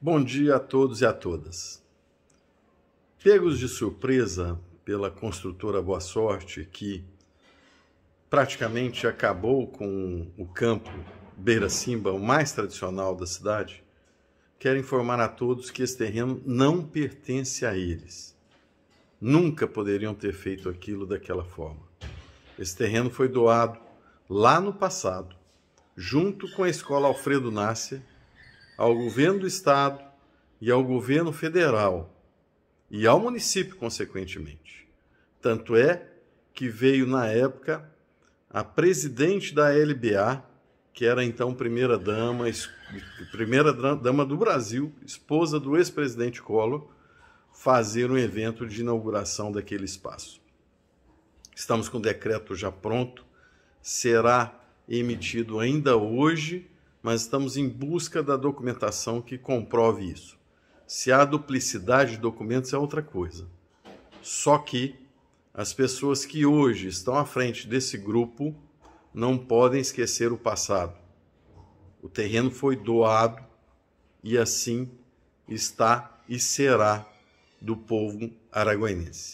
Bom dia a todos e a todas. Pegos de surpresa pela construtora Boa Sorte, que praticamente acabou com o campo Beira Simba, o mais tradicional da cidade, quero informar a todos que esse terreno não pertence a eles. Nunca poderiam ter feito aquilo daquela forma. Esse terreno foi doado lá no passado, junto com a escola Alfredo Nácia ao governo do estado e ao governo federal e ao município, consequentemente. Tanto é que veio, na época, a presidente da LBA, que era então primeira-dama, primeira-dama do Brasil, esposa do ex-presidente Collor, fazer um evento de inauguração daquele espaço. Estamos com o decreto já pronto, será emitido ainda hoje mas estamos em busca da documentação que comprove isso. Se há duplicidade de documentos é outra coisa. Só que as pessoas que hoje estão à frente desse grupo não podem esquecer o passado. O terreno foi doado e assim está e será do povo araguainense.